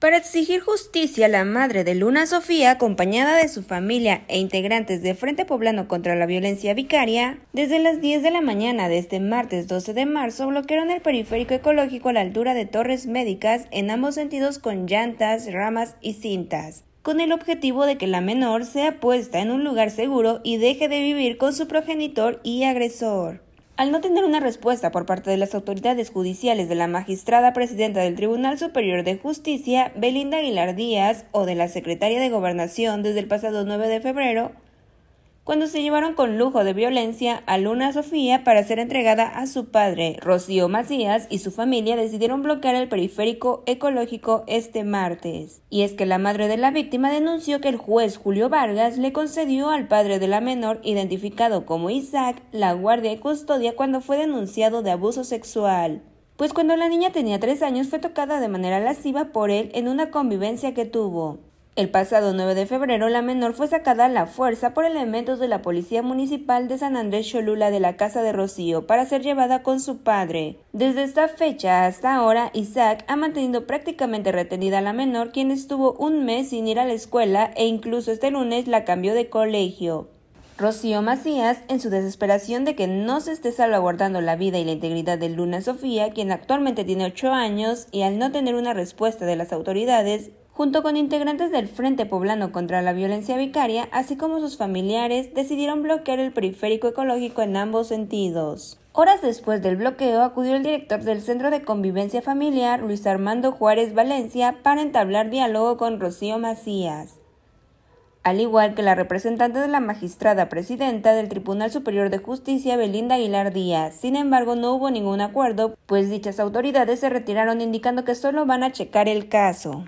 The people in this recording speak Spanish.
para exigir justicia, la madre de Luna Sofía, acompañada de su familia e integrantes de Frente Poblano contra la Violencia Vicaria, desde las 10 de la mañana de este martes 12 de marzo bloquearon el periférico ecológico a la altura de torres médicas en ambos sentidos con llantas, ramas y cintas con el objetivo de que la menor sea puesta en un lugar seguro y deje de vivir con su progenitor y agresor. Al no tener una respuesta por parte de las autoridades judiciales de la magistrada presidenta del Tribunal Superior de Justicia, Belinda Aguilar Díaz, o de la secretaria de Gobernación desde el pasado 9 de febrero, cuando se llevaron con lujo de violencia a Luna Sofía para ser entregada a su padre. Rocío Macías y su familia decidieron bloquear el periférico ecológico este martes. Y es que la madre de la víctima denunció que el juez Julio Vargas le concedió al padre de la menor, identificado como Isaac, la guardia y custodia cuando fue denunciado de abuso sexual pues cuando la niña tenía tres años fue tocada de manera lasciva por él en una convivencia que tuvo. El pasado 9 de febrero, la menor fue sacada a la fuerza por elementos de la Policía Municipal de San Andrés Cholula de la Casa de Rocío para ser llevada con su padre. Desde esta fecha hasta ahora, Isaac ha mantenido prácticamente retenida a la menor, quien estuvo un mes sin ir a la escuela e incluso este lunes la cambió de colegio. Rocío Macías, en su desesperación de que no se esté salvaguardando la vida y la integridad de Luna Sofía, quien actualmente tiene 8 años, y al no tener una respuesta de las autoridades, junto con integrantes del Frente Poblano contra la Violencia Vicaria, así como sus familiares, decidieron bloquear el periférico ecológico en ambos sentidos. Horas después del bloqueo acudió el director del Centro de Convivencia Familiar, Luis Armando Juárez Valencia, para entablar diálogo con Rocío Macías. Al igual que la representante de la magistrada presidenta del Tribunal Superior de Justicia, Belinda Aguilar Díaz. Sin embargo, no hubo ningún acuerdo, pues dichas autoridades se retiraron indicando que solo van a checar el caso.